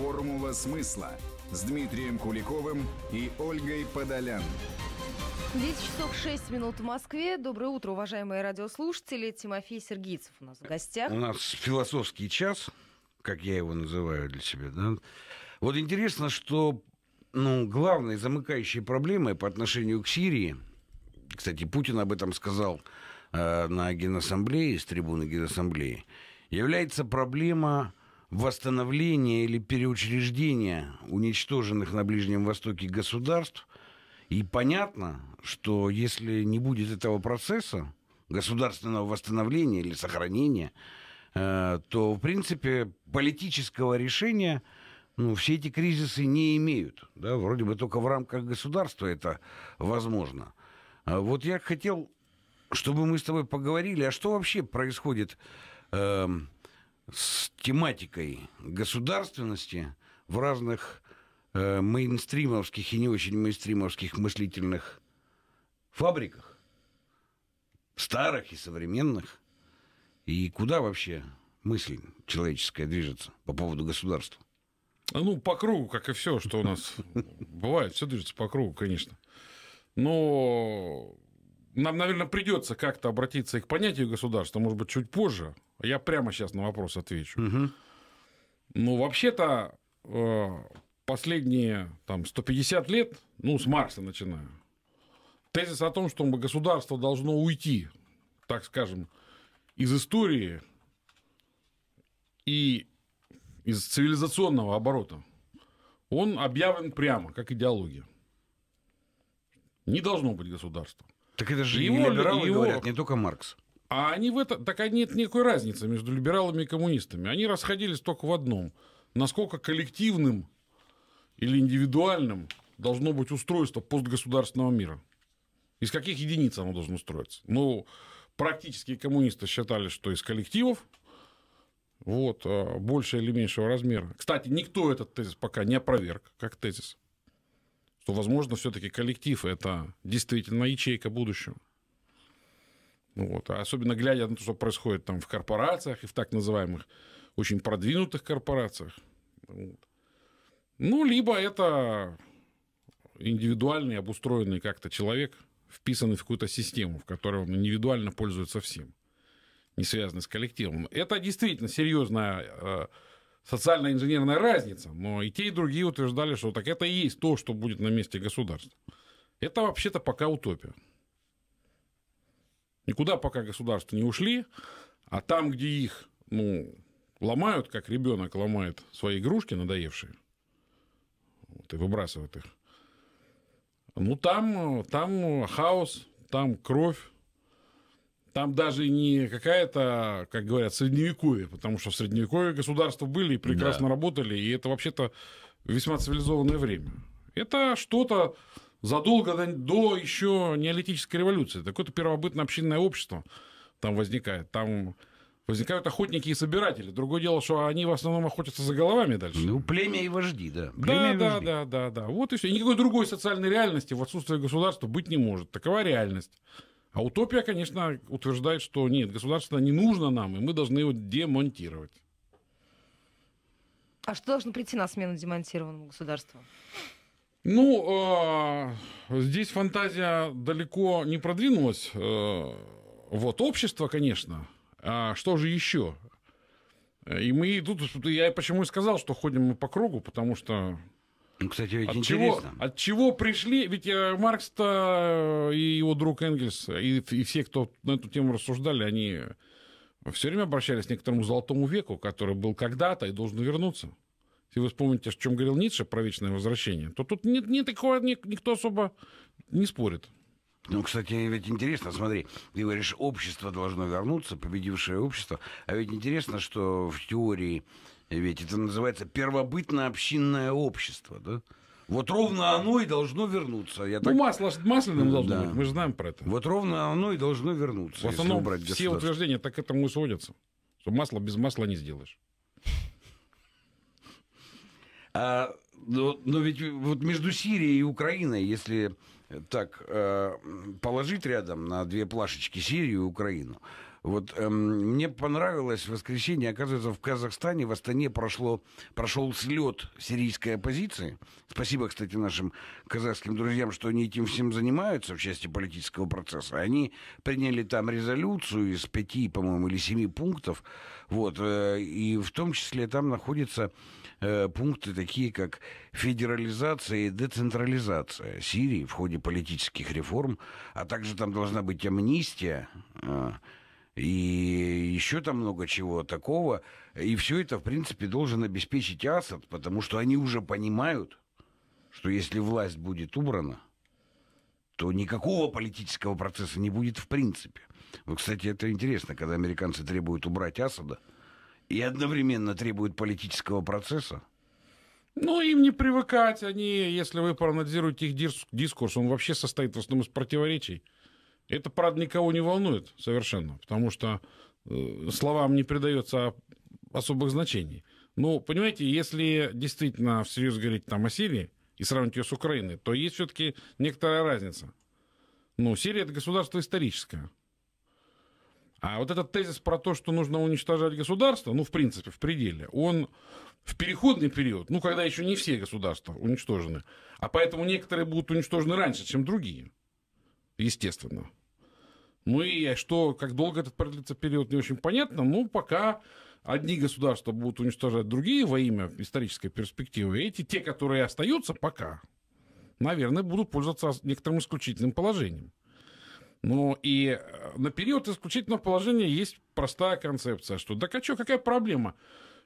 «Формула смысла» с Дмитрием Куликовым и Ольгой Подолян. 10 часов 6 минут в Москве. Доброе утро, уважаемые радиослушатели. Тимофей Сергийцев у нас в гостях. У нас философский час, как я его называю для себя. Да? Вот интересно, что ну, главной замыкающей проблемой по отношению к Сирии, кстати, Путин об этом сказал э, на Генассамблее, с трибуны Генассамблеи, является проблема восстановления или переучреждения уничтоженных на Ближнем Востоке государств. И понятно, что если не будет этого процесса, государственного восстановления или сохранения, э, то, в принципе, политического решения ну, все эти кризисы не имеют. Да? Вроде бы только в рамках государства это возможно. А вот я хотел, чтобы мы с тобой поговорили, а что вообще происходит э, с тематикой государственности в разных э, мейнстримовских и не очень мейнстримовских мыслительных фабриках, старых и современных. И куда вообще мысль человеческая движется по поводу государства? Ну, по кругу, как и все, что у нас бывает, все движется по кругу, конечно. Но нам, наверное, придется как-то обратиться к понятию государства, может быть, чуть позже. Я прямо сейчас на вопрос отвечу. Угу. Ну, вообще-то, э, последние там, 150 лет, ну, с Марса начинаю, тезис о том, что государство должно уйти, так скажем, из истории и из цивилизационного оборота, он объявлен прямо, как идеология. Не должно быть государства. Так это же его, и либералы его... говорят, не только Маркс. А они в это... Так нет никакой разницы между либералами и коммунистами. Они расходились только в одном. Насколько коллективным или индивидуальным должно быть устройство постгосударственного мира. Из каких единиц оно должно строиться? Ну, практически коммунисты считали, что из коллективов, вот, а, больше или меньшего размера. Кстати, никто этот тезис пока не опроверг, как тезис что, возможно, все-таки коллектив – это действительно ячейка будущего. Ну вот. А особенно глядя на то, что происходит там в корпорациях и в так называемых очень продвинутых корпорациях. Ну вот. Ну, либо это индивидуальный, обустроенный как-то человек, вписанный в какую-то систему, в которой он индивидуально пользуется всем, не связанный с коллективом. Это действительно серьезная э, социальная инженерная разница, но и те, и другие утверждали, что так это и есть то, что будет на месте государства. Это вообще-то пока утопия. Никуда пока государства не ушли, а там, где их ну, ломают, как ребенок ломает свои игрушки надоевшие, вот, и выбрасывает их, ну там, там хаос, там кровь, там даже не какая-то, как говорят, средневековье, потому что в средневековье государства были и прекрасно да. работали, и это вообще-то весьма цивилизованное время. Это что-то задолго до, до еще неолитической революции. Такое-то первобытное общинное общество там возникает. Там возникают охотники и собиратели. Другое дело, что они в основном охотятся за головами дальше. Ну, племя и вожди, да. Племя да, вожди. да, да, да, да. Вот и все. И никакой другой социальной реальности в отсутствии государства быть не может. Такова реальность. А утопия, конечно, утверждает, что нет, государство не нужно нам, и мы должны его демонтировать. А что должно прийти на смену демонтированному государству? Ну, э, здесь фантазия далеко не продвинулась. Э, вот общество, конечно. А что же еще? И мы тут, я почему и сказал, что ходим мы по кругу, потому что ну, кстати, ведь от интересно. Чего, от чего пришли? Ведь э, маркс и его друг Энгельс, и, и все, кто на эту тему рассуждали, они все время обращались к некоторому золотому веку, который был когда-то и должен вернуться. Если вы вспомните, о чем говорил Ницше про вечное возвращение, то тут нет, нет такого, никто особо не спорит. Ну, кстати, ведь интересно, смотри, ты говоришь, общество должно вернуться, победившее общество. А ведь интересно, что в теории ведь это называется первобытное общинное общество, да? Вот ровно оно и должно вернуться. Я ну, так... Ну, масло масляным должно да. быть, мы же знаем про это. Вот ровно оно и должно вернуться. В основном если все утверждения так к этому и сводятся, что масло без масла не сделаешь. А, но, ну, но ведь вот между Сирией и Украиной, если так э, положить рядом на две плашечки Сирию и Украину, вот эм, мне понравилось в воскресенье, оказывается, в Казахстане, в Астане прошло, прошел слет сирийской оппозиции. Спасибо, кстати, нашим казахским друзьям, что они этим всем занимаются в части политического процесса. Они приняли там резолюцию из пяти, по-моему, или семи пунктов. Вот, э, и в том числе там находятся э, пункты такие, как федерализация и децентрализация Сирии в ходе политических реформ, а также там должна быть амнистия. Э, и еще там много чего такого. И все это, в принципе, должен обеспечить Асад, потому что они уже понимают, что если власть будет убрана, то никакого политического процесса не будет в принципе. Вот, кстати, это интересно, когда американцы требуют убрать Асада и одновременно требуют политического процесса, ну, им не привыкать. Они, если вы проанализируете их дискурс, он вообще состоит в основном из противоречий. Это, правда, никого не волнует совершенно, потому что э, словам не придается особых значений. Ну, понимаете, если действительно всерьез говорить там о Сирии и сравнить ее с Украиной, то есть все-таки некоторая разница. Ну, Сирия это государство историческое. А вот этот тезис про то, что нужно уничтожать государство, ну, в принципе, в пределе, он в переходный период, ну, когда еще не все государства уничтожены, а поэтому некоторые будут уничтожены раньше, чем другие, естественно. Ну и что, как долго этот продлится период, не очень понятно. Ну, пока одни государства будут уничтожать другие во имя исторической перспективы, эти, те, которые остаются пока, наверное, будут пользоваться некоторым исключительным положением. но и э, на период исключительного положения есть простая концепция, что да что, какая проблема?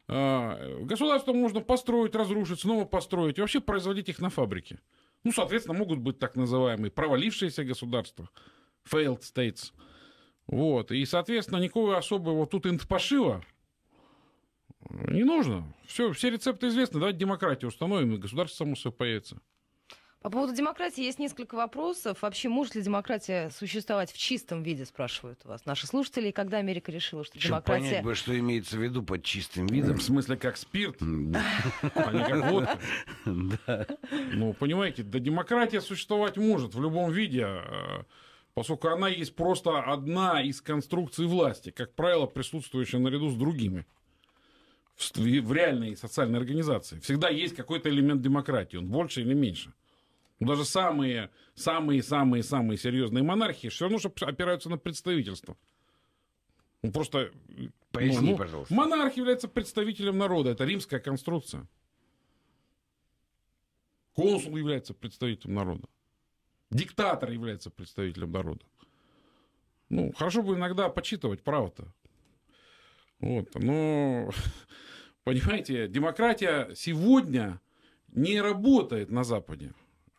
А, государство можно построить, разрушить, снова построить, и вообще производить их на фабрике. Ну, соответственно, могут быть так называемые провалившиеся государства – failed states. Вот. И, соответственно, никакого особого тут интпошива не нужно. Все, все рецепты известны. Давайте демократию установим, и государство само собой появится. По поводу демократии есть несколько вопросов. Вообще, может ли демократия существовать в чистом виде, спрашивают вас наши слушатели. И когда Америка решила, что Чтобы демократия... понять бы, что имеется в виду под чистым видом. В смысле, как спирт, а не как водка. Ну, понимаете, да демократия существовать может в любом виде. А, поскольку она есть просто одна из конструкций власти, как правило, присутствующая наряду с другими в, в реальной социальной организации. Всегда есть какой-то элемент демократии, он больше или меньше. даже самые, самые, самые, самые серьезные монархии все равно же опираются на представительство. Ну, просто... Поясни, ну, ну пожалуйста. Монарх является представителем народа. Это римская конструкция. Консул является представителем народа. Диктатор является представителем народа. Ну, хорошо бы иногда почитывать право-то. Вот, но, понимаете, демократия сегодня не работает на Западе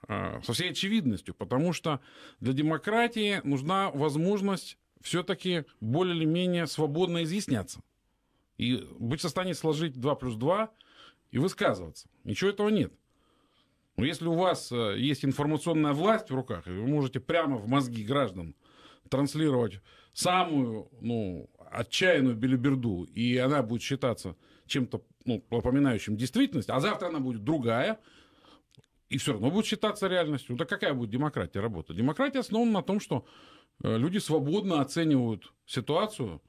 а, со всей очевидностью, потому что для демократии нужна возможность все-таки более или менее свободно изъясняться. И быть в состоянии сложить 2 плюс 2 и высказываться. Ничего этого нет. Но ну, если у вас э, есть информационная власть в руках, и вы можете прямо в мозги граждан транслировать самую ну, отчаянную билиберду, и она будет считаться чем-то ну, напоминающим действительность, а завтра она будет другая, и все равно будет считаться реальностью. Да ну, какая будет демократия работать? Демократия основана на том, что э, люди свободно оценивают ситуацию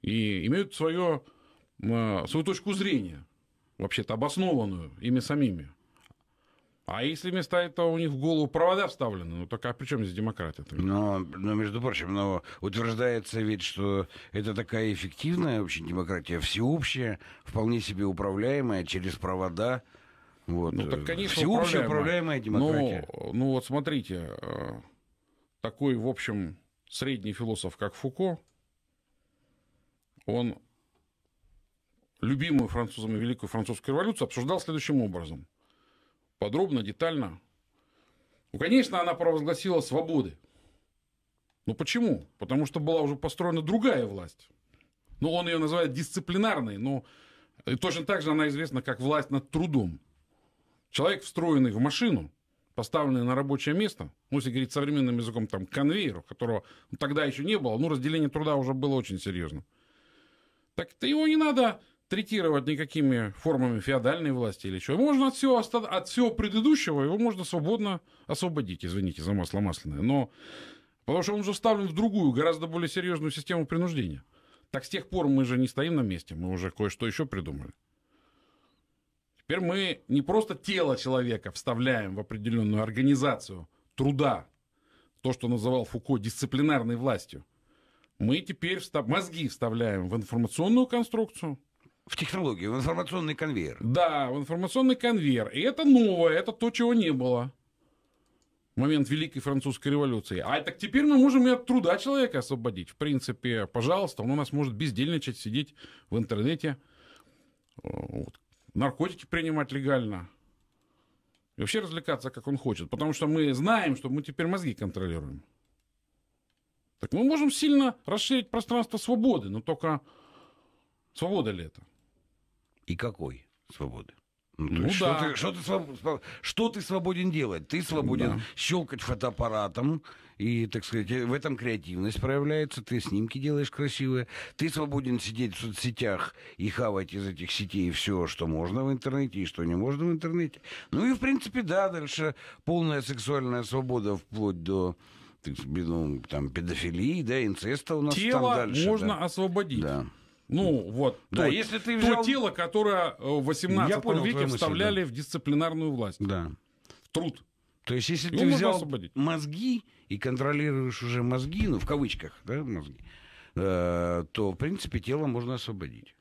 и имеют свое, э, свою точку зрения, вообще-то обоснованную ими самими. А если вместо этого у них в голову провода вставлены, ну так а при чем здесь демократия? -то? Но, ну, но, ну, между прочим, но ну, утверждается ведь, что это такая эффективная вообще демократия, всеобщая, вполне себе управляемая через провода. Вот. Ну так, конечно, всеобщая управляемая, управляемая демократия. Но, ну вот смотрите, э, такой, в общем, средний философ, как Фуко, он любимую французами Великую Французскую революцию обсуждал следующим образом – подробно, детально. Ну, конечно, она провозгласила свободы. Ну почему? Потому что была уже построена другая власть. Ну, он ее называет дисциплинарной, но и точно так же она известна как власть над трудом. Человек, встроенный в машину, поставленный на рабочее место, ну, если говорить современным языком, там, конвейер, которого тогда еще не было, ну, разделение труда уже было очень серьезно. так ты его не надо третировать никакими формами феодальной власти или чего. Можно от всего, от всего предыдущего его можно свободно освободить, извините за масло масляное. Но потому что он же вставлен в другую, гораздо более серьезную систему принуждения. Так с тех пор мы же не стоим на месте, мы уже кое-что еще придумали. Теперь мы не просто тело человека вставляем в определенную организацию труда, то, что называл Фуко дисциплинарной властью. Мы теперь встав... мозги вставляем в информационную конструкцию – в технологии, в информационный конвейер. Да, в информационный конвейер. И это новое, это то, чего не было в момент Великой Французской революции. А так теперь мы можем и от труда человека освободить. В принципе, пожалуйста, он у нас может бездельничать, сидеть в интернете, э, вот, наркотики принимать легально. И вообще развлекаться, как он хочет. Потому что мы знаем, что мы теперь мозги контролируем. Так мы можем сильно расширить пространство свободы, но только свобода ли это? и какой свободы? Ну, ну да. что, ты, что, ты своб... что ты свободен делать? Ты свободен да. щелкать фотоаппаратом, и, так сказать, в этом креативность проявляется, ты снимки делаешь красивые, ты свободен сидеть в соцсетях и хавать из этих сетей все, что можно в интернете и что не можно в интернете. Ну и, в принципе, да, дальше полная сексуальная свобода вплоть до ну, там, педофилии, да, инцеста у нас Тело там дальше. можно да. освободить. Да. Ну, вот. Да, то, если ты взял... То тело, которое э, в 18 понял, веке вставляли да. в дисциплинарную власть. Да. В труд. То есть, если ты взял освободить. мозги и контролируешь уже мозги, ну, в кавычках, да, мозги, э, то, в принципе, тело можно освободить.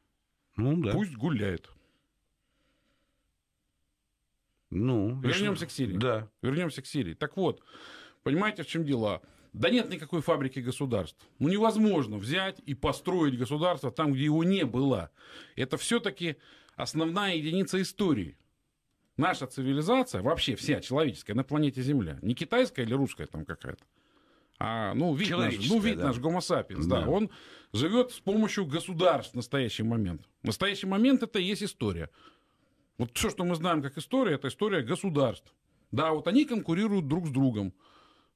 Ну, да. Пусть гуляет. Ну, вернемся что? к Сирии. Да. Вернемся к Сирии. Так вот, понимаете, в чем дело? Да нет никакой фабрики государств. Ну невозможно взять и построить государство там, где его не было. Это все-таки основная единица истории. Наша цивилизация, вообще вся человеческая на планете Земля, не китайская или русская там какая-то, а, ну, вид наш, ну, вид да. наш гомо да. да, он живет с помощью государств в настоящий момент. В настоящий момент это и есть история. Вот все, что мы знаем как история, это история государств. Да, вот они конкурируют друг с другом.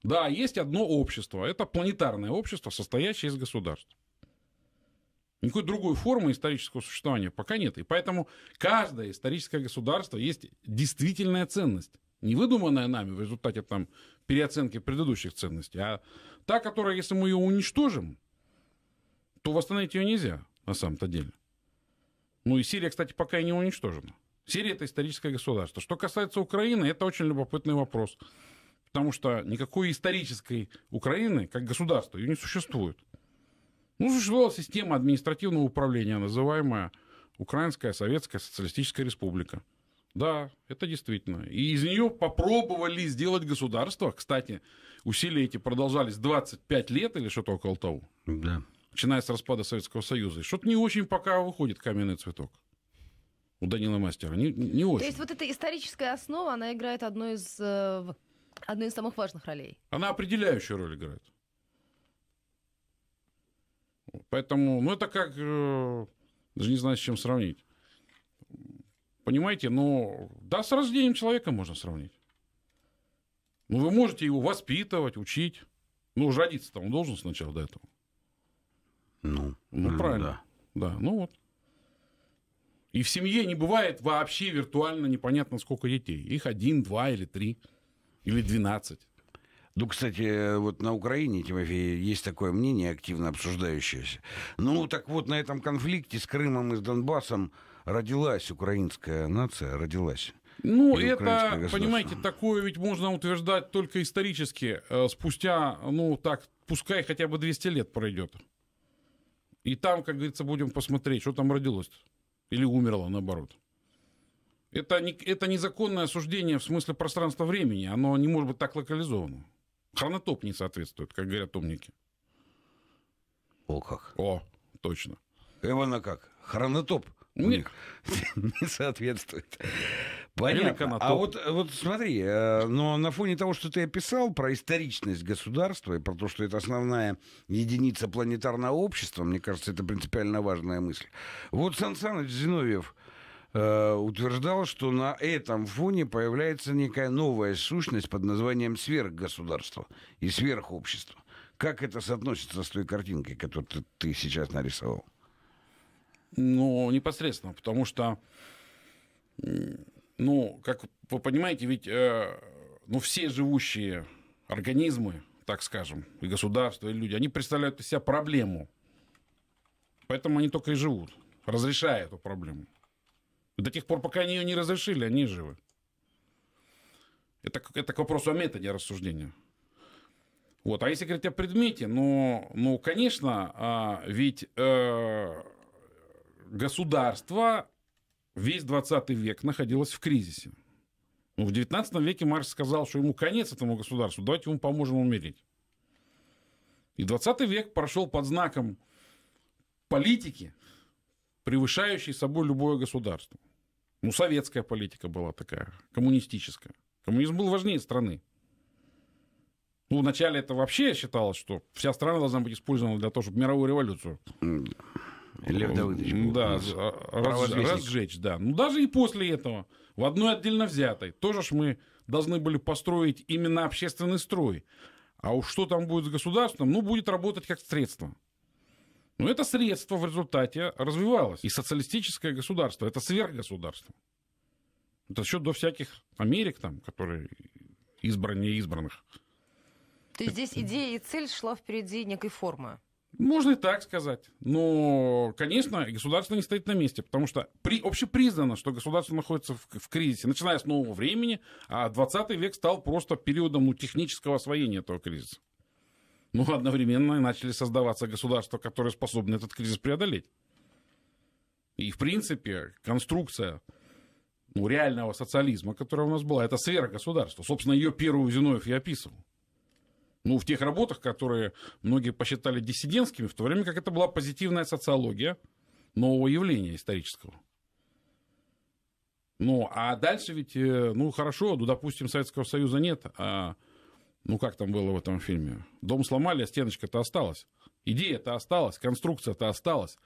Да, есть одно общество. Это планетарное общество, состоящее из государств. Никакой другой формы исторического существования пока нет. И поэтому каждое историческое государство есть действительная ценность. Не выдуманная нами в результате там, переоценки предыдущих ценностей, а та, которая, если мы ее уничтожим, то восстановить ее нельзя на самом-то деле. Ну и Сирия, кстати, пока и не уничтожена. Сирия – это историческое государство. Что касается Украины, это очень любопытный вопрос. Потому что никакой исторической Украины, как государства, ее не существует. Ну, существовала система административного управления, называемая Украинская Советская Социалистическая Республика. Да, это действительно. И из нее попробовали сделать государство. Кстати, усилия эти продолжались 25 лет или что-то около того. Да. Начиная с распада Советского Союза. что-то не очень пока выходит каменный цветок у Данила Мастера. Не, не очень. То есть вот эта историческая основа, она играет одно из э, одну из самых важных ролей. Она определяющую роль играет. Поэтому, ну это как, э, даже не знаю, с чем сравнить. Понимаете, ну да, с рождением человека можно сравнить. Ну вы можете его воспитывать, учить. Ну уж родиться-то он должен сначала до этого. Ну, ну правильно. Да. да, ну вот. И в семье не бывает вообще виртуально непонятно сколько детей. Их один, два или три. Или 12. Ну, кстати, вот на Украине, Тимофей, есть такое мнение, активно обсуждающееся. Ну, так вот, на этом конфликте с Крымом и с Донбассом родилась украинская нация, родилась. Ну, и это, понимаете, такое ведь можно утверждать только исторически, э, спустя, ну, так, пускай хотя бы 200 лет пройдет. И там, как говорится, будем посмотреть, что там родилось. Или умерло, наоборот. Это, не, это незаконное осуждение в смысле пространства времени. Оно не может быть так локализовано. Хронотоп не соответствует, как говорят умники. О, как. О, точно. Ивана как. Хронотоп у Нет. них не соответствует. Понятно. А вот, вот смотри, э, но на фоне того, что ты описал про историчность государства и про то, что это основная единица планетарного общества, мне кажется, это принципиально важная мысль. Вот Сан Саныч Зиновьев – Э, утверждал, что на этом фоне появляется некая новая сущность под названием сверхгосударство и сверхобщество. Как это соотносится с той картинкой, которую ты, ты сейчас нарисовал? Ну, непосредственно, потому что, ну, как вы понимаете, ведь, э, ну, все живущие организмы, так скажем, и государства, и люди, они представляют из себя проблему. Поэтому они только и живут, разрешая эту проблему. До тех пор, пока они ее не разрешили, они живы. Это, это к вопросу о методе рассуждения. Вот. А если говорить о предмете, ну, ну конечно, а, ведь э, государство весь 20 век находилось в кризисе. Ну, в 19 веке Маркс сказал, что ему конец этому государству, давайте ему поможем умереть. И 20 век прошел под знаком политики, превышающий собой любое государство. Ну, советская политика была такая, коммунистическая. Коммунизм был важнее страны. Ну, вначале это вообще считалось, что вся страна должна быть использована для того, чтобы мировую революцию... Лев Давыдович Да, а, а, раз, разжечь, да. Ну, даже и после этого, в одной отдельно взятой, тоже ж мы должны были построить именно общественный строй. А уж что там будет с государством, ну, будет работать как средство. Но это средство в результате развивалось. И социалистическое государство, это сверхгосударство. Это еще до всяких Америк, там, которые избранные избранных. То есть здесь идея и цель шла впереди некой формы? Можно и так сказать. Но, конечно, государство не стоит на месте, потому что при, общепризнано, что государство находится в, в кризисе, начиная с нового времени, а 20 век стал просто периодом ну, технического освоения этого кризиса но ну, одновременно начали создаваться государства, которые способны этот кризис преодолеть. И, в принципе, конструкция ну, реального социализма, которая у нас была, это сверхгосударство. Собственно, ее первую Зиновьев я описывал. Ну, в тех работах, которые многие посчитали диссидентскими, в то время как это была позитивная социология нового явления исторического. Ну, а дальше ведь, э, ну, хорошо, ну, допустим, Советского Союза нет, а ну, как там было в этом фильме? Дом сломали, а стеночка-то осталась. Идея-то осталась, конструкция-то осталась.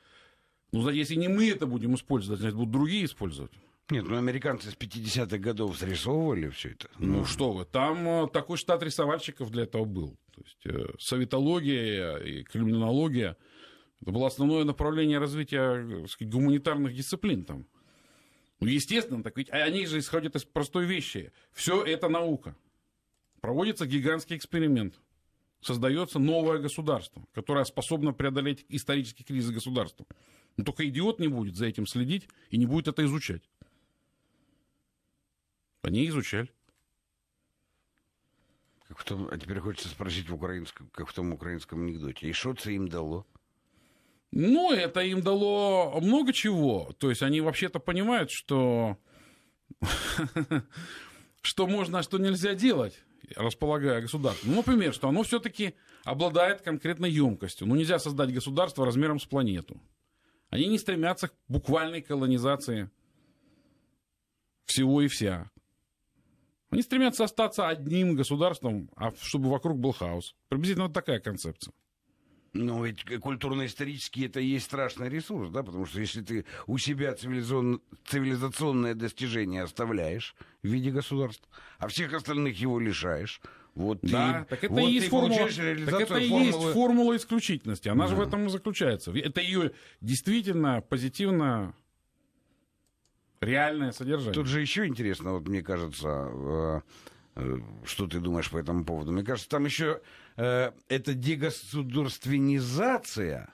Ну, если не мы это будем использовать, значит, будут другие использовать. Нет, ну американцы с 50-х годов срисовывали все это. Но... Ну, ну что вы, там э, такой штат рисовальщиков для этого был. То есть э, советология и криминология это было основное направление развития э, сказать, гуманитарных дисциплин там. Ну, естественно, так ведь а они же исходят из простой вещи. Все это наука проводится гигантский эксперимент. Создается новое государство, которое способно преодолеть исторический кризис государства. Но только идиот не будет за этим следить и не будет это изучать. Они изучали. Как в том, а теперь хочется спросить в украинском, как в том украинском анекдоте. И что это им дало? Ну, это им дало много чего. То есть они вообще-то понимают, что что можно, а что нельзя делать располагая государство. Ну, например, что оно все-таки обладает конкретной емкостью. Ну, нельзя создать государство размером с планету. Они не стремятся к буквальной колонизации всего и вся. Они стремятся остаться одним государством, а чтобы вокруг был хаос. Приблизительно вот такая концепция. Но ведь культурно-исторический это и есть страшный ресурс, да, потому что если ты у себя цивилизон... цивилизационное достижение оставляешь в виде государств, а всех остальных его лишаешь, вот да, и, так это вот и есть формула, так это и есть формула исключительности. Она да. же в этом и заключается. Это ее действительно позитивно реальное содержание. Тут же еще интересно, вот мне кажется, э, э, что ты думаешь по этому поводу. Мне кажется, там еще э, эта дегосударственизация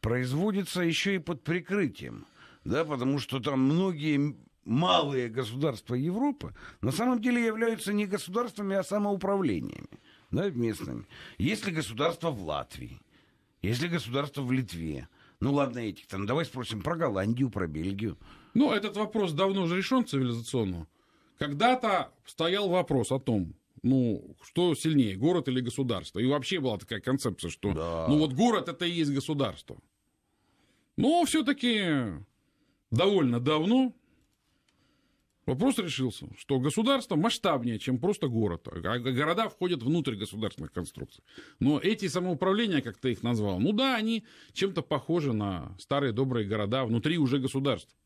производится еще и под прикрытием, да, потому что там многие малые государства Европы на самом деле являются не государствами, а самоуправлениями, да, местными. Есть ли государство в Латвии? Есть ли государство в Литве? Ну ладно, этих там, давай спросим про Голландию, про Бельгию. Ну, этот вопрос давно уже решен цивилизационно. Когда-то стоял вопрос о том, ну, что сильнее, город или государство? И вообще была такая концепция, что, да. ну, вот город это и есть государство. Но все-таки довольно давно вопрос решился, что государство масштабнее, чем просто город. А города входят внутрь государственных конструкций. Но эти самоуправления, как ты их назвал, ну да, они чем-то похожи на старые добрые города внутри уже государств.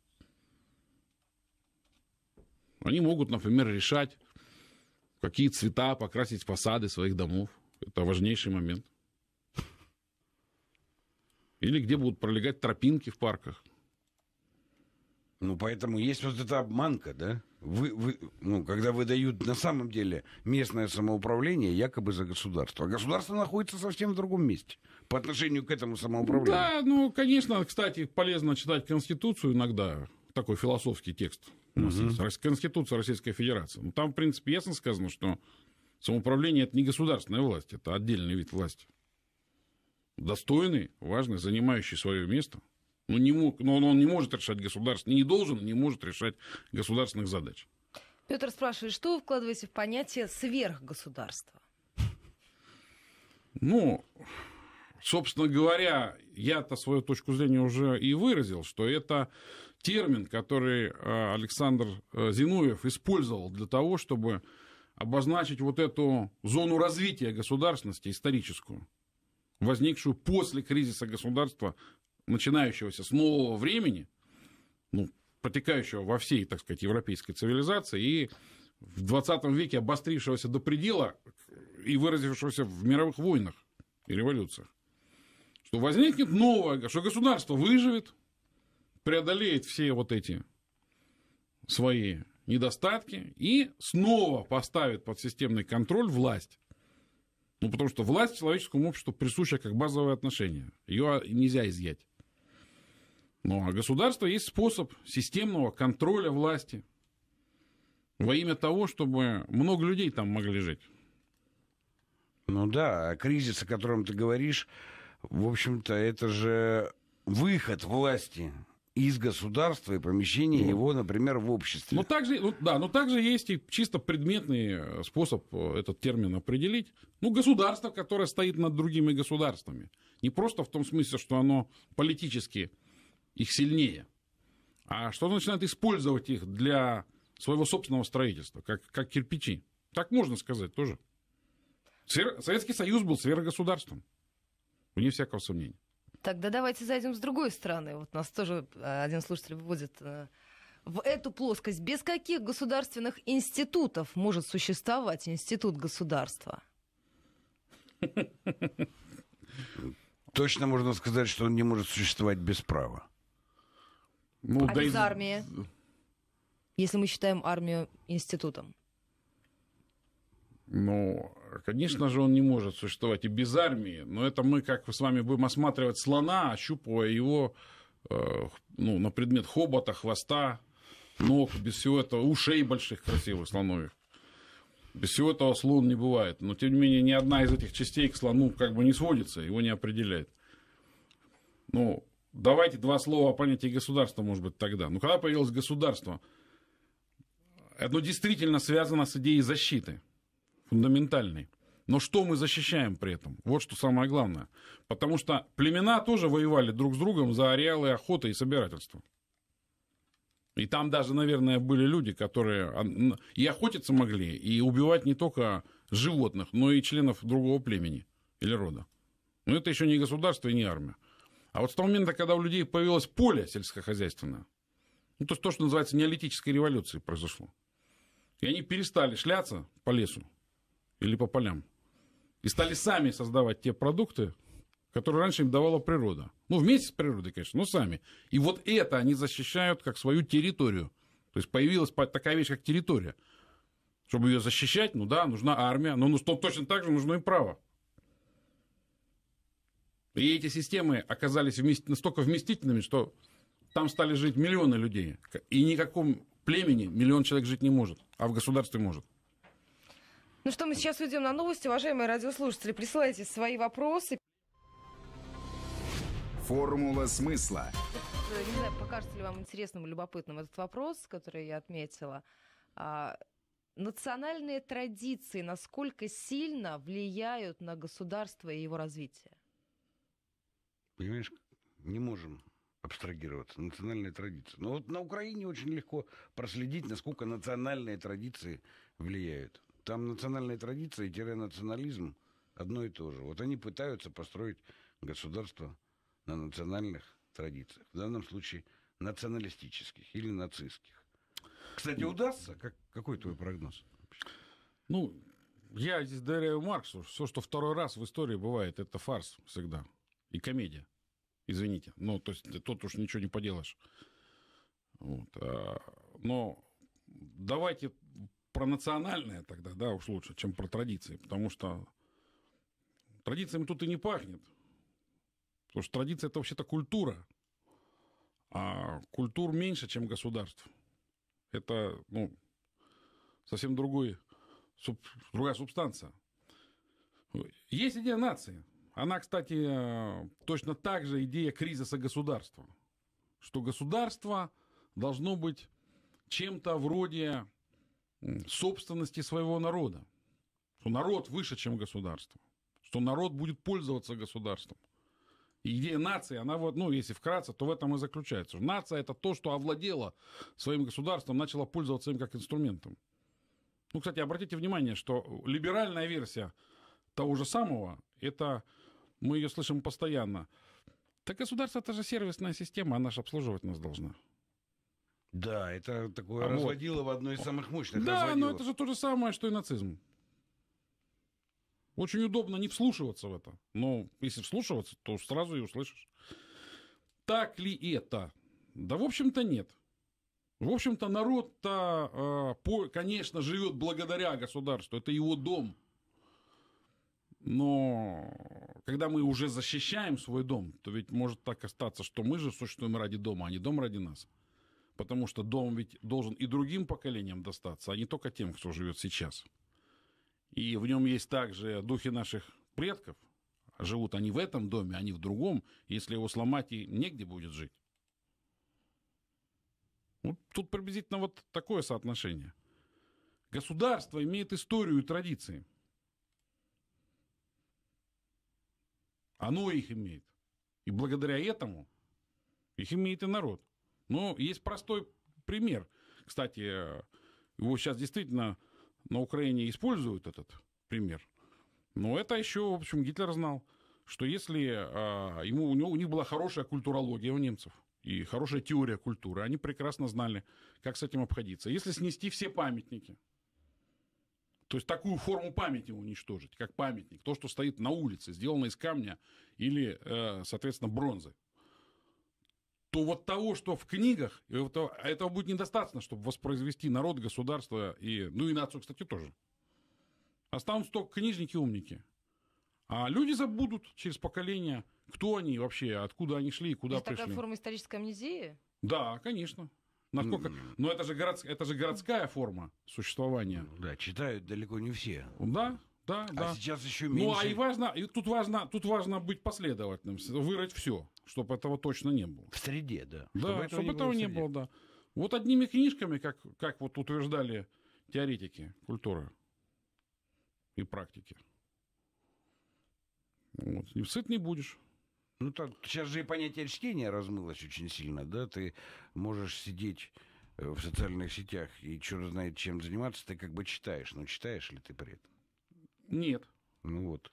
Они могут, например, решать какие цвета покрасить фасады своих домов. Это важнейший момент. Или где будут пролегать тропинки в парках. Ну, поэтому есть вот эта обманка, да? Вы, вы, ну, когда выдают на самом деле местное самоуправление якобы за государство. А государство находится совсем в другом месте по отношению к этому самоуправлению. Да, ну, конечно, кстати, полезно читать Конституцию иногда, такой философский текст у угу. Конституция Российской Федерации. Ну, там, в принципе, ясно сказано, что самоуправление это не государственная власть, это отдельный вид власти. Достойный, важный, занимающий свое место. Ну, не мог, но он, не может решать государственные, не должен, не может решать государственных задач. Петр спрашивает, что вы вкладываете в понятие сверхгосударства? Ну, собственно говоря, я-то свою точку зрения уже и выразил, что это термин, который э, Александр э, Зиновьев использовал для того, чтобы обозначить вот эту зону развития государственности историческую, возникшую после кризиса государства, начинающегося с нового времени, ну, протекающего во всей, так сказать, европейской цивилизации и в 20 веке обострившегося до предела и выразившегося в мировых войнах и революциях. Что возникнет новое, что государство выживет – преодолеет все вот эти свои недостатки и снова поставит под системный контроль власть. Ну, потому что власть человеческому обществу присуща как базовое отношение. Ее нельзя изъять. Ну, а государство есть способ системного контроля власти во имя того, чтобы много людей там могли жить. Ну да, а кризис, о котором ты говоришь, в общем-то, это же выход власти из государства и помещение ну. его, например, в обществе. Но ну, также, ну, да, но также есть и чисто предметный э, способ э, этот термин определить. Ну, государство, которое стоит над другими государствами. Не просто в том смысле, что оно политически их сильнее, а что оно начинает использовать их для своего собственного строительства, как, как кирпичи. Так можно сказать тоже. Советский Союз был сверхгосударством, вне всякого сомнения. Тогда давайте зайдем с другой стороны. Вот нас тоже э, один слушатель выводит э, в эту плоскость. Без каких государственных институтов может существовать институт государства? Точно можно сказать, что он не может существовать без права. Ну, а да без и... армии? Если мы считаем армию институтом. Ну, конечно же, он не может существовать и без армии, но это мы как с вами будем осматривать слона, ощупывая его э, ну, на предмет хобота, хвоста, ног, без всего этого, ушей больших красивых слоновых. Без всего этого слон не бывает. Но, тем не менее, ни одна из этих частей к слону как бы не сводится, его не определяет. Ну, давайте два слова о понятии государства, может быть, тогда. Ну, когда появилось государство, оно действительно связано с идеей защиты – фундаментальный. Но что мы защищаем при этом? Вот что самое главное. Потому что племена тоже воевали друг с другом за ареалы охоты и собирательства. И там даже, наверное, были люди, которые и охотиться могли, и убивать не только животных, но и членов другого племени или рода. Но это еще не государство и не армия. А вот с того момента, когда у людей появилось поле сельскохозяйственное, ну, то есть то, что называется неолитической революцией произошло. И они перестали шляться по лесу, или по полям. И стали сами создавать те продукты, которые раньше им давала природа. Ну, вместе с природой, конечно, но сами. И вот это они защищают как свою территорию. То есть появилась такая вещь, как территория. Чтобы ее защищать, ну да, нужна армия, но ну, точно так же нужно и право. И эти системы оказались вмест... настолько вместительными, что там стали жить миллионы людей. И никаком племени миллион человек жить не может, а в государстве может. Ну что, мы сейчас уйдем на новости. Уважаемые радиослушатели, присылайте свои вопросы. Формула смысла. Ну, не знаю, покажется ли вам интересным и любопытным этот вопрос, который я отметила. А, национальные традиции насколько сильно влияют на государство и его развитие? Понимаешь, не можем абстрагироваться. Национальные традиции. Но вот на Украине очень легко проследить, насколько национальные традиции влияют. Там национальная традиция и национализм одно и то же. Вот они пытаются построить государство на национальных традициях. В данном случае националистических или нацистских. Кстати, ну, удастся? Как, какой твой прогноз? Ну, я здесь доверяю Марксу. Все, что второй раз в истории бывает, это фарс всегда. И комедия. Извините. Ну, то есть тут уж ничего не поделаешь. Вот. А, но давайте про национальное тогда, да, уж лучше, чем про традиции, потому что традициями тут и не пахнет. Потому что традиция – это вообще-то культура, а культур меньше, чем государств. Это, ну, совсем другой, суб, другая субстанция. Есть идея нации. Она, кстати, точно так же идея кризиса государства. Что государство должно быть чем-то вроде собственности своего народа. Что народ выше, чем государство. Что народ будет пользоваться государством. И идея нации, она вот, ну, если вкратце, то в этом и заключается. Нация – это то, что овладела своим государством, начала пользоваться им как инструментом. Ну, кстати, обратите внимание, что либеральная версия того же самого, это мы ее слышим постоянно. Так государство – это же сервисная система, она а же обслуживать нас должна. Да, это такое а разводило вот. в одной из самых мощных. Да, разводило. но это же то же самое, что и нацизм. Очень удобно не вслушиваться в это. Но если вслушиваться, то сразу и услышишь. Так ли это? Да, в общем-то, нет. В общем-то, народ-то, а, конечно, живет благодаря государству. Это его дом. Но когда мы уже защищаем свой дом, то ведь может так остаться, что мы же существуем ради дома, а не дом ради нас. Потому что дом ведь должен и другим поколениям достаться, а не только тем, кто живет сейчас. И в нем есть также духи наших предков. Живут они в этом доме, они а в другом. Если его сломать, и негде будет жить. Вот ну, тут приблизительно вот такое соотношение. Государство имеет историю и традиции. Оно их имеет. И благодаря этому их имеет и народ. Но ну, есть простой пример. Кстати, его сейчас действительно на Украине используют этот пример. Но это еще, в общем, Гитлер знал, что если а, ему, у, него, у них была хорошая культурология у немцев и хорошая теория культуры, они прекрасно знали, как с этим обходиться. Если снести все памятники, то есть такую форму памяти уничтожить, как памятник, то, что стоит на улице, сделано из камня или, э, соответственно, бронзы, то вот того, что в книгах, а этого, будет недостаточно, чтобы воспроизвести народ, государство и, ну и нацию, кстати, тоже. Останутся только книжники-умники. А люди забудут через поколение, кто они вообще, откуда они шли и куда Есть пришли. такая форма исторической амнезии? Да, конечно. Насколько... Но это же, город... это же городская форма существования. Ну да, читают далеко не все. Да, да, а да. а сейчас еще меньше. Ну, а и важно, и тут важно, тут важно быть последовательным, вырыть все чтобы этого точно не было. В среде, да. Да, чтобы этого, чтобы не, этого было не было, да. Вот одними книжками, как, как вот утверждали теоретики культуры и практики, вот, и сыт не будешь. Ну, так, сейчас же и понятие чтения размылось очень сильно, да? Ты можешь сидеть э, в социальных сетях и черт знает чем заниматься, ты как бы читаешь. Но читаешь ли ты при этом? Нет. Ну вот.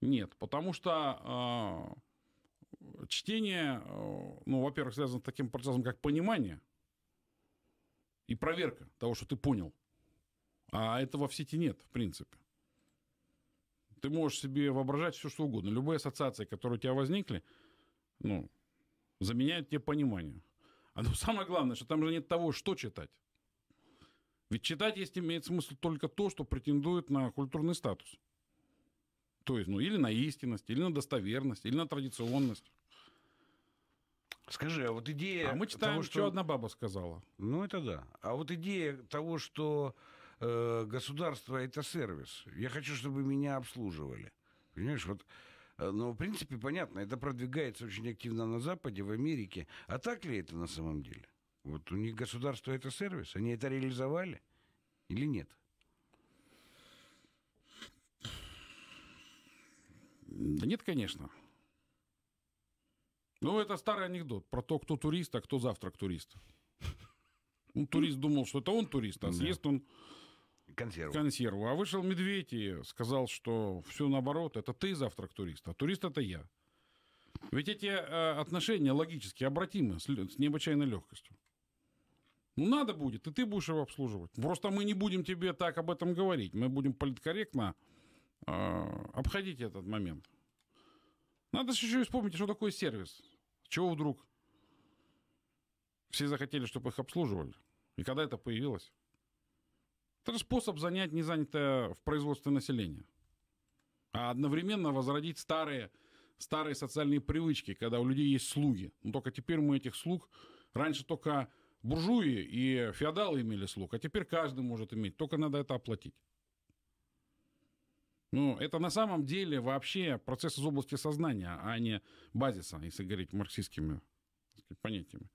Нет, потому что а, чтение, ну, во-первых, связано с таким процессом, как понимание и проверка того, что ты понял. А этого в сети нет, в принципе. Ты можешь себе воображать все, что угодно. Любые ассоциации, которые у тебя возникли, ну, заменяют тебе понимание. А ну, самое главное, что там же нет того, что читать. Ведь читать есть имеет смысл только то, что претендует на культурный статус. То есть, ну, или на истинность, или на достоверность, или на традиционность. Скажи, а вот идея... А мы читаем, того, что... что одна баба сказала. Ну, это да. А вот идея того, что э, государство — это сервис. Я хочу, чтобы меня обслуживали. Понимаешь, вот... Э, Но, ну, в принципе, понятно, это продвигается очень активно на Западе, в Америке. А так ли это на самом деле? Вот у них государство — это сервис? Они это реализовали или нет? — Да нет, конечно. Ну, это старый анекдот про то, кто турист, а кто завтрак турист. Ну, турист думал, что это он турист, а съест он консерву. консерву. А вышел медведь и сказал, что все наоборот, это ты завтрак турист, а турист это я. Ведь эти э, отношения логически обратимы с, с необычайной легкостью. Ну, надо будет, и ты будешь его обслуживать. Просто мы не будем тебе так об этом говорить. Мы будем политкорректно э, обходить этот момент. Надо еще и вспомнить, что такое сервис. Чего вдруг? Все захотели, чтобы их обслуживали. И когда это появилось? Это же способ занять незанятое в производстве население, А одновременно возродить старые, старые социальные привычки, когда у людей есть слуги. Но ну, только теперь мы этих слуг... Раньше только буржуи и феодалы имели слуг, а теперь каждый может иметь. Только надо это оплатить. Ну, это на самом деле вообще процесс из области сознания, а не базиса, если говорить марксистскими сказать, понятиями.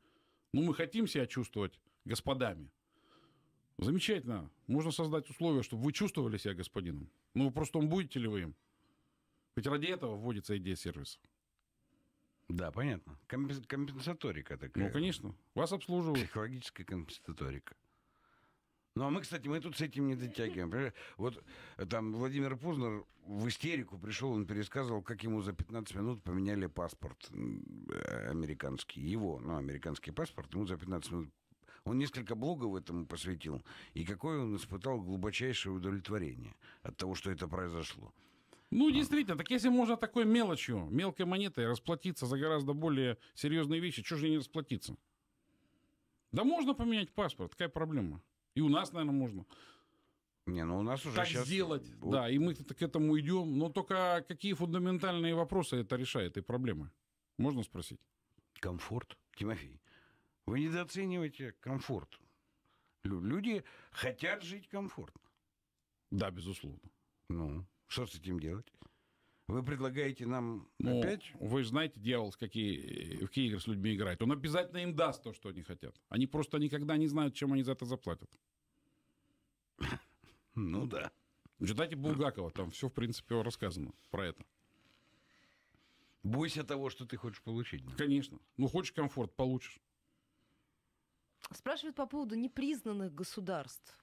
Ну, мы хотим себя чувствовать господами. Замечательно. Можно создать условия, чтобы вы чувствовали себя господином. Ну, просто он будете ли вы им? Ведь ради этого вводится идея сервиса. Да, понятно. Компенсаторика такая. Ну, конечно. Вас обслуживают. Психологическая компенсаторика. Ну, а мы, кстати, мы тут с этим не дотягиваем. Вот э, там Владимир Познер в истерику пришел, он пересказывал, как ему за 15 минут поменяли паспорт э, американский. Его, ну, американский паспорт, ему за 15 минут он несколько блогов этому посвятил, и какое он испытал глубочайшее удовлетворение от того, что это произошло. Ну, действительно, так если можно такой мелочью, мелкой монетой расплатиться за гораздо более серьезные вещи, что же не расплатиться? Да можно поменять паспорт, какая проблема? И у нас, наверное, можно. Не, ну у нас уже так сейчас... сделать, вот. да, и мы к этому идем. Но только какие фундаментальные вопросы это решает и проблемы? Можно спросить? Комфорт, Тимофей. Вы недооцениваете комфорт. Люди хотят жить комфортно. Да, безусловно. Ну, что с этим делать? Вы предлагаете нам ну, опять? Вы знаете, дьявол, какие, в какие игры с людьми играет. Он обязательно им даст то, что они хотят. Они просто никогда не знают, чем они за это заплатят. Ну да. Читайте Булгакова, там все, в принципе, рассказано про это. Бойся того, что ты хочешь получить. Конечно. Ну, хочешь комфорт, получишь. Спрашивают по поводу непризнанных государств.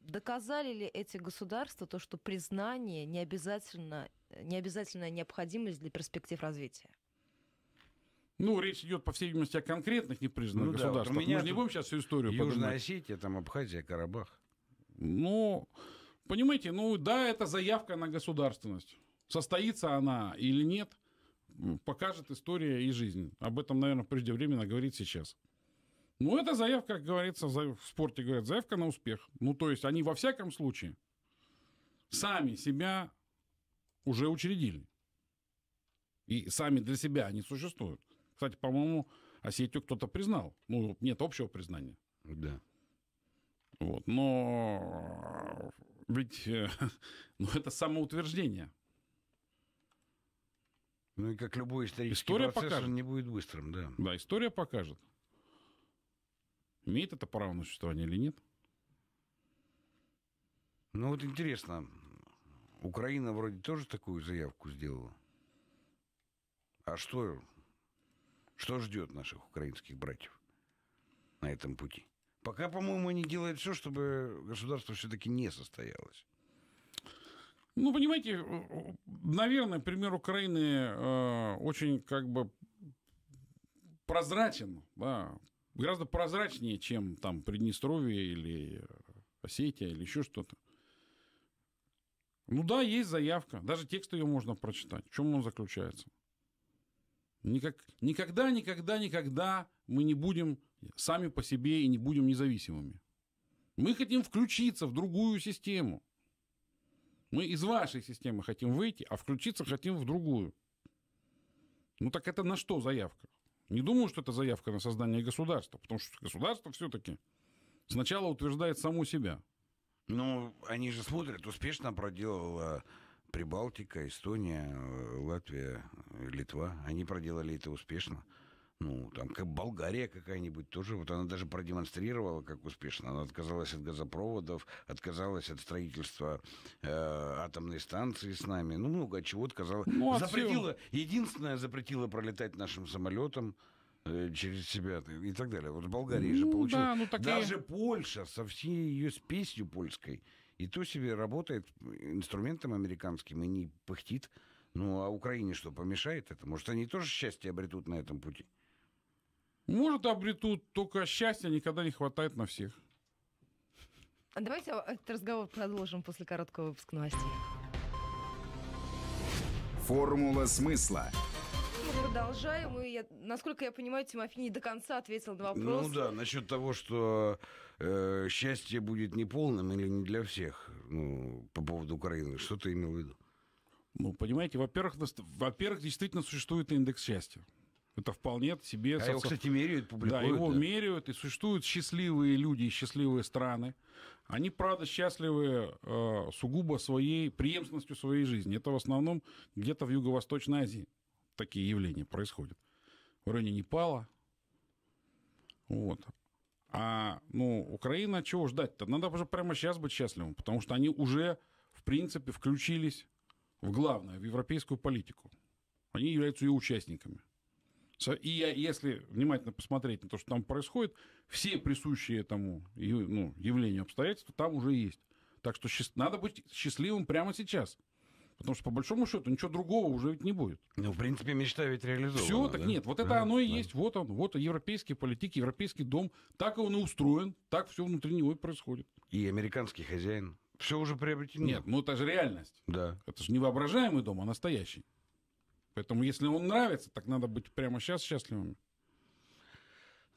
Доказали ли эти государства то, что признание не обязательно необязательная необходимость для перспектив развития? Ну, речь идет, по всей видимости, о конкретных непризнанных ну, государствах. Да, вот Мы же не будем сейчас всю историю Южная поднимать. Осетия, там Абхазия, Карабах. Ну, понимаете, ну да, это заявка на государственность. Состоится она или нет, покажет история и жизнь. Об этом, наверное, преждевременно говорить сейчас. Ну, это заявка, как говорится, в спорте говорят, заявка на успех. Ну, то есть они во всяком случае сами себя уже учредили. И сами для себя они существуют. Кстати, по-моему, Осетию кто-то признал. Ну, нет общего признания. Да. Вот. Но ведь э, ну, это самоутверждение. Ну и как любой исторический история процесс, покажет. он не будет быстрым, да. Да, история покажет. Имеет это право на существование или нет? Ну вот интересно, Украина вроде тоже такую заявку сделала. А что, что ждет наших украинских братьев на этом пути? Пока, по-моему, они делают все, чтобы государство все-таки не состоялось. Ну, понимаете, э, э, наверное, пример Украины э, очень как бы прозрачен, да, гораздо прозрачнее, чем там Приднестровье или Осетия или еще что-то. Ну да, есть заявка. Даже текст ее можно прочитать. В чем он заключается? Никак, никогда, никогда, никогда мы не будем сами по себе и не будем независимыми. Мы хотим включиться в другую систему. Мы из вашей системы хотим выйти, а включиться хотим в другую. Ну так это на что заявка? Не думаю, что это заявка на создание государства, потому что государство все-таки сначала утверждает само себя – ну, они же смотрят, успешно проделала Прибалтика, Эстония, э, Латвия, э, Литва. Они проделали это успешно. Ну, там, как Болгария какая-нибудь тоже. Вот она даже продемонстрировала, как успешно. Она отказалась от газопроводов, отказалась от строительства э, атомной станции с нами. Ну, много чего отказалась. Ну, а запретила, всего. единственное, запретила пролетать нашим самолетом. Э, через себя и так далее. Вот Болгария ну, же получила. Да, ну, такие... Даже Польша со всей ее спесью польской и то себе работает инструментом американским и не пыхтит. Ну, а Украине что, помешает это? Может, они тоже счастье обретут на этом пути? Может, обретут, только счастья никогда не хватает на всех. А давайте а, этот разговор продолжим после короткого выпуска новостей. Формула смысла продолжаем. И, я, насколько я понимаю, Тимофей не до конца ответил на вопрос. Ну да, насчет того, что э, счастье будет неполным или не для всех ну, по поводу Украины. Что ты имел в виду? Ну, понимаете, во-первых, во-первых, действительно существует индекс счастья. Это вполне себе... А соци... его, кстати, меряют, публикуют. Да, его да? меряют, и существуют счастливые люди и счастливые страны. Они, правда, счастливы э, сугубо своей преемственностью своей жизни. Это в основном где-то в Юго-Восточной Азии такие явления происходят. В районе Непала. Вот. А, ну, Украина, чего ждать-то? Надо уже прямо сейчас быть счастливым, потому что они уже, в принципе, включились в главное, в европейскую политику. Они являются ее участниками. И я, если внимательно посмотреть на то, что там происходит, все присущие этому ну, явлению обстоятельства там уже есть. Так что надо быть счастливым прямо сейчас. Потому что, по большому счету, ничего другого уже ведь не будет. Ну, в принципе, мечта ведь реализована. Все, так да? нет, вот это оно и да. есть, вот он, вот европейские политики, европейский дом, так он и устроен, так все внутри него и происходит. И американский хозяин. Все уже приобретено. Нет, ну это же реальность. Да. Это же не воображаемый дом, а настоящий. Поэтому, если он нравится, так надо быть прямо сейчас счастливым.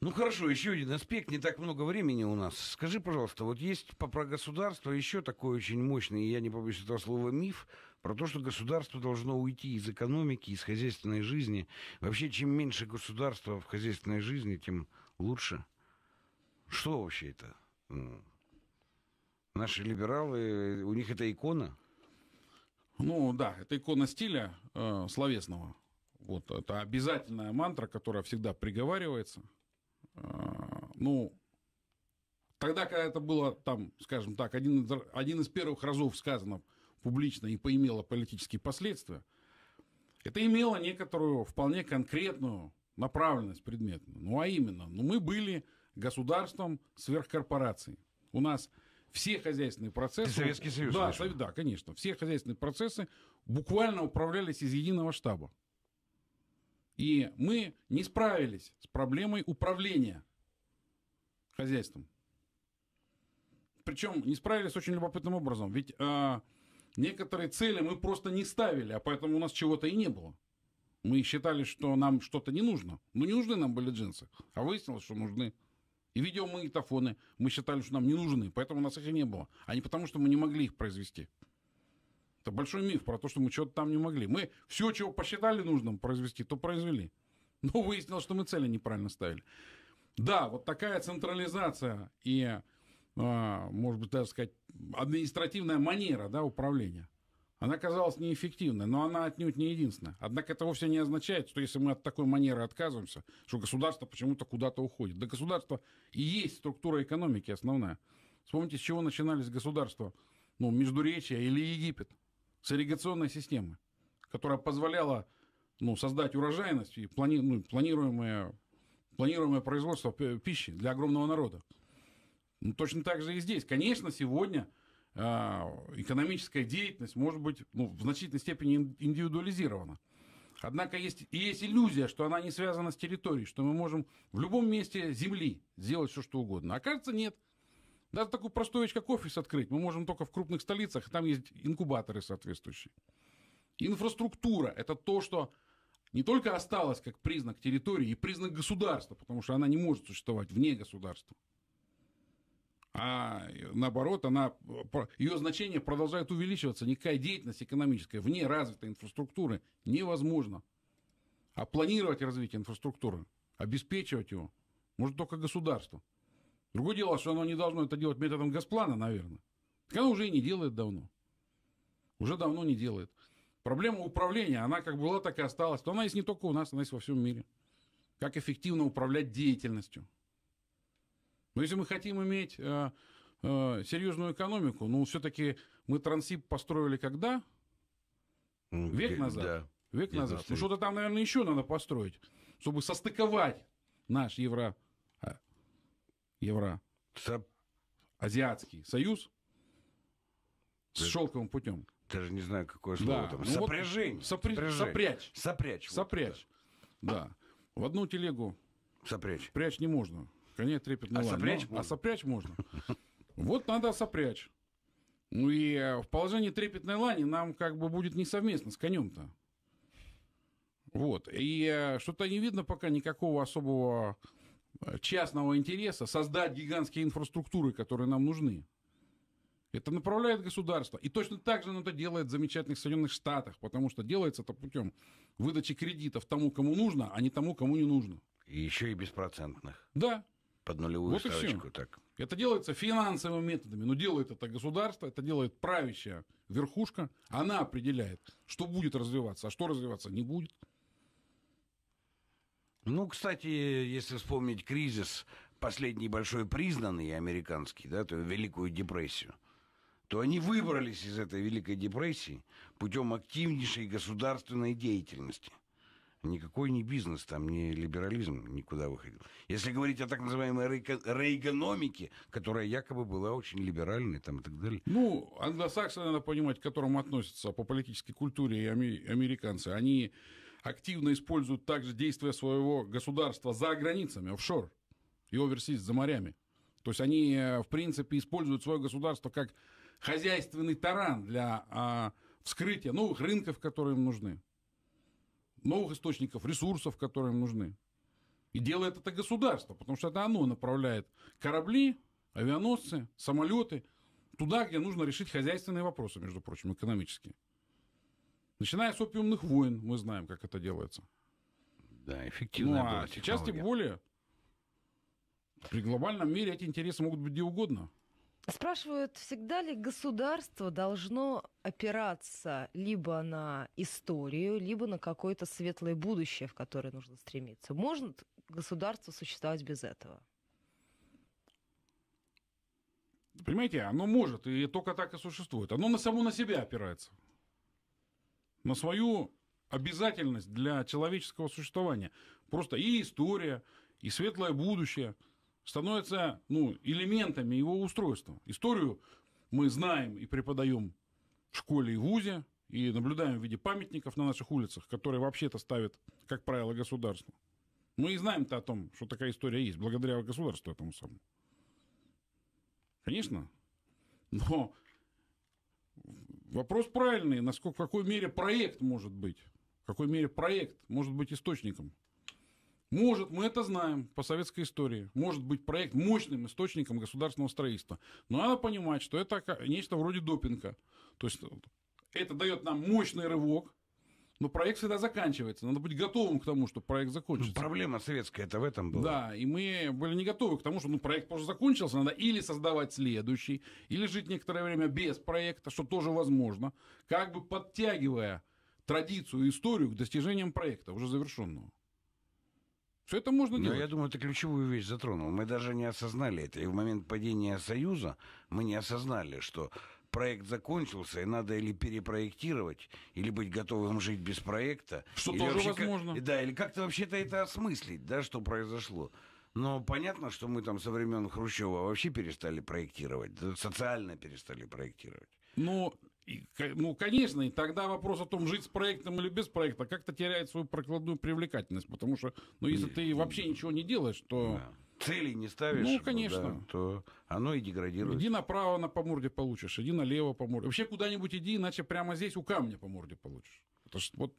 Ну хорошо, еще один аспект, не так много времени у нас. Скажи, пожалуйста, вот есть про государство еще такой очень мощный, я не побоюсь этого слова, миф про то, что государство должно уйти из экономики, из хозяйственной жизни. Вообще, чем меньше государства в хозяйственной жизни, тем лучше. Что вообще это? Наши либералы, у них это икона? Ну да, это икона стиля э, словесного. Вот это обязательная мантра, которая всегда приговаривается – а, ну, тогда, когда это было, там, скажем так, один, из, один из первых разов сказано публично и поимело политические последствия, это имело некоторую вполне конкретную направленность предметную. Ну, а именно, ну, мы были государством сверхкорпорации. У нас все хозяйственные процессы... И Советский Союз. Да, да, конечно. Все хозяйственные процессы буквально управлялись из единого штаба. И мы не справились с проблемой управления хозяйством. Причем не справились очень любопытным образом. Ведь э, некоторые цели мы просто не ставили, а поэтому у нас чего-то и не было. Мы считали, что нам что-то не нужно. Ну, не нужны нам были джинсы. А выяснилось, что нужны. И видеомагнитофоны мы считали, что нам не нужны, поэтому у нас их и не было. А не потому, что мы не могли их произвести. Это большой миф про то, что мы чего-то там не могли. Мы все, чего посчитали нужным произвести, то произвели. Но выяснилось, что мы цели неправильно ставили. Да, вот такая централизация и, а, может быть, даже сказать, административная манера да, управления, она казалась неэффективной, но она отнюдь не единственная. Однако это вовсе не означает, что если мы от такой манеры отказываемся, что государство почему-то куда-то уходит. Да государство и есть структура экономики основная. Вспомните, с чего начинались государства, ну, Междуречия или Египет с ирригационной системы, которая позволяла ну, создать урожайность и плани, ну, планируемое, планируемое производство пищи для огромного народа. Ну, точно так же и здесь. Конечно, сегодня э, экономическая деятельность может быть ну, в значительной степени индивидуализирована. Однако есть, есть иллюзия, что она не связана с территорией, что мы можем в любом месте земли сделать все, что угодно. Окажется, а, нет. Даже такую простую вещь, как офис открыть, мы можем только в крупных столицах, там есть инкубаторы соответствующие. Инфраструктура – это то, что не только осталось как признак территории и признак государства, потому что она не может существовать вне государства. А наоборот, она, ее значение продолжает увеличиваться. Никакая деятельность экономическая вне развитой инфраструктуры невозможна. А планировать развитие инфраструктуры, обеспечивать его может только государство. Другое дело, что оно не должно это делать методом Газплана, наверное. Так оно уже и не делает давно. Уже давно не делает. Проблема управления, она как была, так и осталась. Но она есть не только у нас, она есть во всем мире. Как эффективно управлять деятельностью. Но если мы хотим иметь э, э, серьезную экономику, ну, все-таки мы трансип построили когда? Ну, Век назад. Да. Век назад. Ну, что-то там, наверное, еще надо построить, чтобы состыковать наш евро евро. Со... Азиатский союз с шелковым путем. Даже не знаю, какое слово да. там. Ну Сопряжение. Вот, сопри... Сопряжение. Сопрячь. Сопрячь. Вот Сопрячь. Да. да. В одну телегу. Сопрячь. Прячь не можно. Конечно, трепетно. А сопрячь Но... Ну, а сопрячь можно. Вот надо сопрячь. Ну и э, в положении трепетной лани нам как бы будет не совместно с конем-то. Вот. И э, что-то не видно пока никакого особого частного интереса создать гигантские инфраструктуры, которые нам нужны. Это направляет государство. И точно так же оно это делает в замечательных Соединенных Штатах, потому что делается это путем выдачи кредитов тому, кому нужно, а не тому, кому не нужно. И еще и беспроцентных. Да. Под нулевую вот ставочку так. Это делается финансовыми методами, но делает это государство, это делает правящая верхушка. Она определяет, что будет развиваться, а что развиваться не будет. Ну, кстати, если вспомнить кризис, последний большой признанный американский, да, то Великую депрессию, то они выбрались из этой Великой депрессии путем активнейшей государственной деятельности – Никакой не бизнес, там не либерализм никуда выходил. Если говорить о так называемой рейгономике, которая якобы была очень либеральной там, и так далее. Ну, англосаксы, надо понимать, к которым относятся по политической культуре и американцы, они активно используют также действия своего государства за границами, офшор и оверсиз за морями. То есть они, э, в принципе, используют свое государство как хозяйственный таран для а, вскрытия новых рынков, которые им нужны, новых источников ресурсов, которые им нужны. И делает это государство, потому что это оно направляет корабли, авианосцы, самолеты туда, где нужно решить хозяйственные вопросы, между прочим, экономические. Начиная с опиумных войн, мы знаем, как это делается. Да, эффективно. Ну, а сейчас тем более при глобальном мире эти интересы могут быть где угодно. Спрашивают, всегда ли государство должно опираться либо на историю, либо на какое-то светлое будущее, в которое нужно стремиться. Можно государство существовать без этого? Понимаете, оно может, и только так и существует. Оно на само на себя опирается на свою обязательность для человеческого существования. Просто и история, и светлое будущее становятся ну, элементами его устройства. Историю мы знаем и преподаем в школе и вузе, и наблюдаем в виде памятников на наших улицах, которые вообще-то ставят, как правило, государство. Мы и знаем-то о том, что такая история есть, благодаря государству этому самому. Конечно. Но Вопрос правильный, насколько, в какой мере проект может быть. В какой мере проект может быть источником. Может, мы это знаем по советской истории, может быть проект мощным источником государственного строительства. Но надо понимать, что это нечто вроде допинга. То есть э, это дает нам мощный рывок, но проект всегда заканчивается. Надо быть готовым к тому, что проект ну, закончится. Ну, проблема советская это в этом была. Да, и мы были не готовы к тому, что ну, проект просто закончился. Надо или создавать следующий, или жить некоторое время без проекта, что тоже возможно, как бы подтягивая традицию и историю к достижениям проекта, уже завершенного. Все это можно делать. Но я думаю, ты ключевую вещь затронул. Мы даже не осознали это. И в момент падения Союза мы не осознали, что проект закончился, и надо или перепроектировать, или быть готовым жить без проекта. Что или тоже возможно. Как, да, или как-то вообще-то это осмыслить, да, что произошло. Но понятно, что мы там со времен Хрущева вообще перестали проектировать, социально перестали проектировать. Ну, и, ну, конечно, и тогда вопрос о том, жить с проектом или без проекта, как-то теряет свою прокладную привлекательность, потому что, ну, если Нет, ты ну, вообще ничего не делаешь, то... Да Цели не ставишь, ну, ну конечно. Да, то оно и деградирует. Иди направо на по морде получишь, иди налево по морде. Вообще куда-нибудь иди, иначе прямо здесь у камня по морде получишь. Потому что вот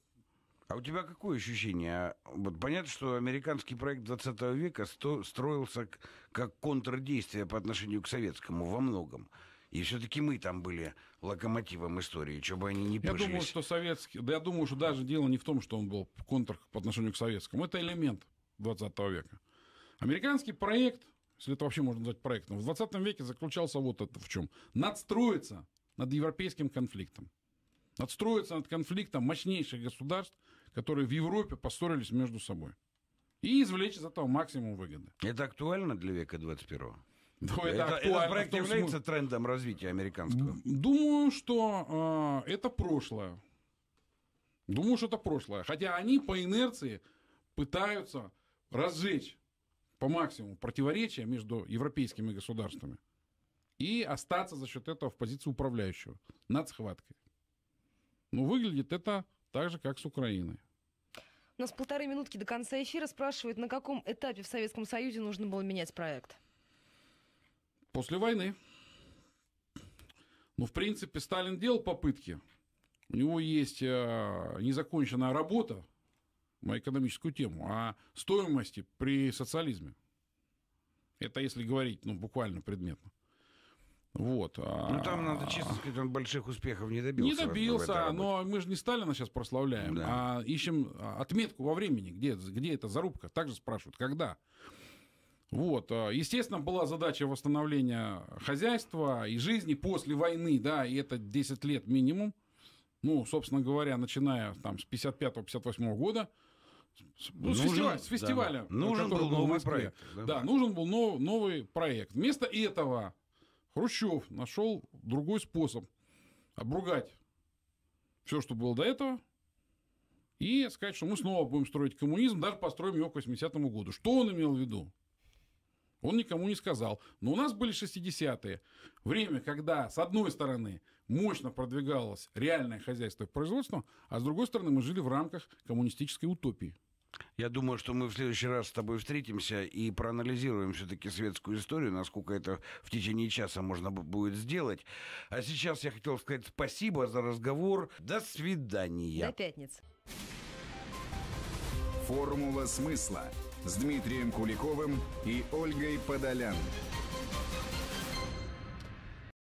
а у тебя какое ощущение? Вот понятно, что американский проект 20 века сто, строился как контрдействие по отношению к советскому во многом. И все-таки мы там были локомотивом истории, чтобы они не пушились. Я думаю, что советский... Да я думаю, что даже дело не в том, что он был контр по отношению к советскому. Это элемент 20 века. Американский проект, если это вообще можно назвать проектом, в 20 веке заключался вот это в чем. Надстроиться над европейским конфликтом. Надстроиться над конфликтом мощнейших государств, которые в Европе поссорились между собой. И извлечь из этого максимум выгоды. Это актуально для века 21 но это, это, этот проект является смысле... трендом развития американского? Думаю, что э, это прошлое. Думаю, что это прошлое. Хотя они по инерции пытаются разжечь по максимуму противоречия между европейскими государствами и остаться за счет этого в позиции управляющего над схваткой. Но ну, выглядит это так же, как с Украиной. У нас полторы минутки до конца эфира спрашивают, на каком этапе в Советском Союзе нужно было менять проект? После войны. Ну, в принципе, Сталин делал попытки. У него есть э, незаконченная работа экономическую тему, о а стоимости при социализме. Это если говорить, ну, буквально предметно. Вот. А ну, там, надо честно сказать, он больших успехов не добился. Не добился, но мы же не Сталина сейчас прославляем, да. а ищем а, отметку во времени, где, где эта зарубка. Также спрашивают, когда. Вот. Естественно, была задача восстановления хозяйства и жизни после войны, да, и это 10 лет минимум. Ну, собственно говоря, начиная там с 55-58 года, ну, нужен, с, фестиваля, с фестиваля. нужен был новый был проект. Да, да, нужен был нов, новый проект. Вместо этого Хрущев нашел другой способ обругать все, что было до этого, и сказать, что мы снова будем строить коммунизм, даже построим его к 80-му году. Что он имел в виду? Он никому не сказал. Но у нас были 60-е. Время, когда, с одной стороны, мощно продвигалось реальное хозяйство и производство, а с другой стороны мы жили в рамках коммунистической утопии. Я думаю, что мы в следующий раз с тобой встретимся и проанализируем все-таки светскую историю, насколько это в течение часа можно будет сделать. А сейчас я хотел сказать спасибо за разговор. До свидания. До пятницы. Формула смысла с Дмитрием Куликовым и Ольгой Подолян.